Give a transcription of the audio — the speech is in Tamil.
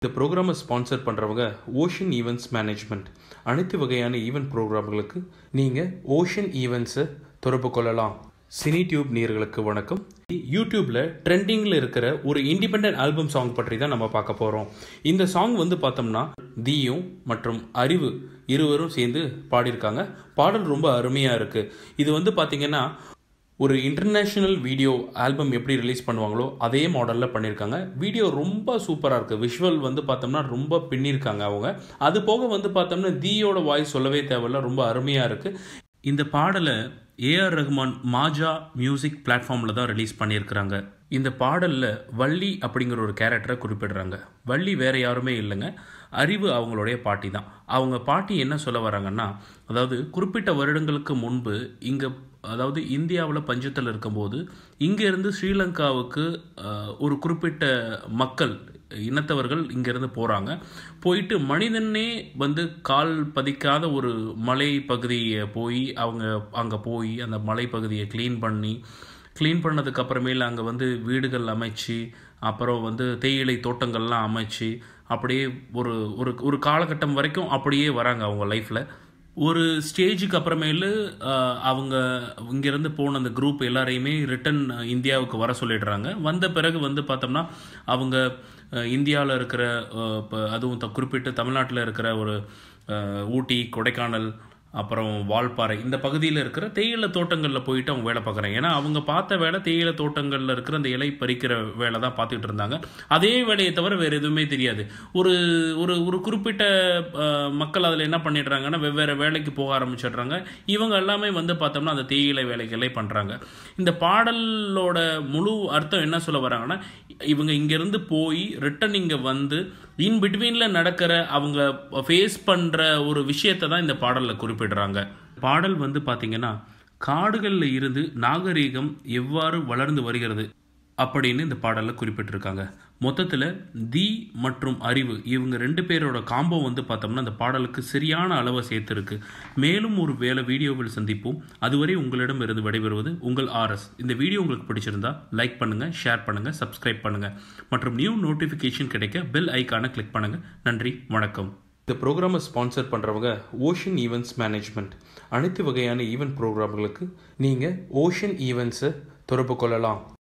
இந்த ப்ரோக்ராமை ஸ்பான்சர் பண்ணுறவங்க ஓஷன் ஈவெண்ட்ஸ் மேனேஜ்மெண்ட் அனைத்து வகையான ஈவெண்ட் ப்ரோக்ராம்களுக்கு நீங்கள் ஓஷன் ஈவெண்ட்ஸை தொடர்பு கொள்ளலாம் சினி டியூப் நீர்களுக்கு வணக்கம் யூடியூப்பில் ட்ரெண்டிங்கில் இருக்கிற ஒரு இண்டிபெண்ட் ஆல்பம் சாங் பற்றி தான் நம்ம பார்க்க போகிறோம் இந்த சாங் வந்து பார்த்தோம்னா தீயும் மற்றும் அறிவு இருவரும் சேர்ந்து பாடியிருக்காங்க பாடல் ரொம்ப அருமையாக இருக்குது இது வந்து பாத்தீங்கன்னா ஒரு இன்டர்நேஷ்னல் வீடியோ ஆல்பம் எப்படி ரிலீஸ் பண்ணுவாங்களோ அதே மாடலில் பண்ணியிருக்காங்க வீடியோ ரொம்ப சூப்பராக இருக்குது விஷுவல் வந்து பார்த்தோம்னா ரொம்ப பின்னிருக்காங்க அவங்க அது போக வந்து பார்த்தோம்னா தீயோட வாய்ஸ் சொல்லவே தேவையில்ல ரொம்ப அருமையாக இருக்குது இந்த பாடலை ஏஆர் ரஹ்மான் மாஜா மியூசிக் பிளாட்ஃபார்மில் தான் ரிலீஸ் பண்ணியிருக்கிறாங்க இந்த பாடலில் வள்ளி அப்படிங்கிற ஒரு கேரக்டரை குறிப்பிடுறாங்க வள்ளி வேறு யாருமே இல்லைங்க அறிவு அவங்களுடைய பாட்டி தான் அவங்க பாட்டி என்ன சொல்ல வராங்கன்னா அதாவது குறிப்பிட்ட வருடங்களுக்கு முன்பு இங்கே அதாவது இந்தியாவில் பஞ்சத்தில் இருக்கும்போது இங்கேருந்து ஸ்ரீலங்காவுக்கு ஒரு குறிப்பிட்ட மக்கள் இனத்தவர்கள் இங்கேருந்து போகிறாங்க போயிட்டு மனிதனே வந்து கால் பதிக்காத ஒரு மலை பகுதியை போய் அவங்க அங்கே போய் அந்த மலைப்பகுதியை க்ளீன் பண்ணி க்ளீன் பண்ணதுக்கு அப்புறமேல அங்கே வந்து வீடுகள் அமைச்சு அப்புறம் வந்து தேயிலை தோட்டங்கள்லாம் அமைச்சு அப்படியே ஒரு ஒரு ஒரு காலகட்டம் வரைக்கும் அப்படியே வராங்க அவங்க லைஃப்பில் ஒரு ஸ்டேஜுக்கு அப்புறமேலு அவங்க இங்கேருந்து போன அந்த குரூப் எல்லாரையுமே ரிட்டன் இந்தியாவுக்கு வர சொல்லிடுறாங்க வந்த பிறகு வந்து பார்த்தோம்னா அவங்க இந்தியாவில் இருக்கிற இப்போ அதுவும் குறிப்பிட்டு தமிழ்நாட்டில் இருக்கிற ஒரு ஊட்டி கொடைக்கானல் அப்புறம் வால்பாறை இந்த பகுதியில் இருக்கிற தேயிலை தோட்டங்களில் போயிட்டு அவங்க வேலை பார்க்குறாங்க ஏன்னா அவங்க பார்த்த வேலை தேயிலை தோட்டங்களில் இருக்கிற அந்த இலை பறிக்கிற வேலை தான் பார்த்துக்கிட்டு இருந்தாங்க அதே வேலையை தவிர வேறு எதுவுமே தெரியாது ஒரு ஒரு ஒரு குறிப்பிட்ட மக்கள் அதில் என்ன பண்ணிடுறாங்கன்னா வெவ்வேறு வேலைக்கு போக ஆரம்பிச்சிடுறாங்க இவங்க எல்லாமே வந்து பார்த்தோம்னா அந்த தேயிலை வேலைகளை பண்ணுறாங்க இந்த பாடலோட முழு அர்த்தம் என்ன சொல்ல வராங்கன்னா இவங்க இங்கேருந்து போய் ரிட்டன் இங்கே வந்து இன் பிட்வீனில் நடக்கிற அவங்க ஃபேஸ் பண்ணுற ஒரு விஷயத்தை தான் இந்த பாடலில் குறிப்பிட்டு குறிப்பிடுறாங்க பாடல் வந்து பார்த்தீங்கன்னா காடுகளில் இருந்து நாகரீகம் எவ்வாறு வளர்ந்து வருகிறது அப்படின்னு இந்த பாடலில் குறிப்பிட்டிருக்காங்க மொத்தத்தில் தி மற்றும் அறிவு இவங்க ரெண்டு பேரோட காம்போ வந்து பார்த்தோம்னா அந்த பாடலுக்கு சரியான அளவை சேர்த்துருக்கு மேலும் ஒரு வேலை வீடியோவில் சந்திப்போம் அதுவரை உங்களிடம் இருந்து விடைபெறுவது உங்கள் ஆர்எஸ் இந்த வீடியோ உங்களுக்கு பிடிச்சிருந்தா லைக் பண்ணுங்கள் ஷேர் பண்ணுங்கள் சப்ஸ்கிரைப் பண்ணுங்கள் மற்றும் நியூ நோட்டிஃபிகேஷன் கிடைக்க பெல் ஐக்கானை கிளிக் பண்ணுங்கள் நன்றி வணக்கம் இந்த ப்ரோக்ராமை ஸ்பான்சர் பண்ணுறவங்க ஓஷன் ஈவெண்ட்ஸ் மேனேஜ்மெண்ட் அனைத்து வகையான ஈவெண்ட் ப்ரோக்ராம்களுக்கு நீங்கள் ஓஷன் ஈவெண்ட்ஸை தொடர்பு கொள்ளலாம்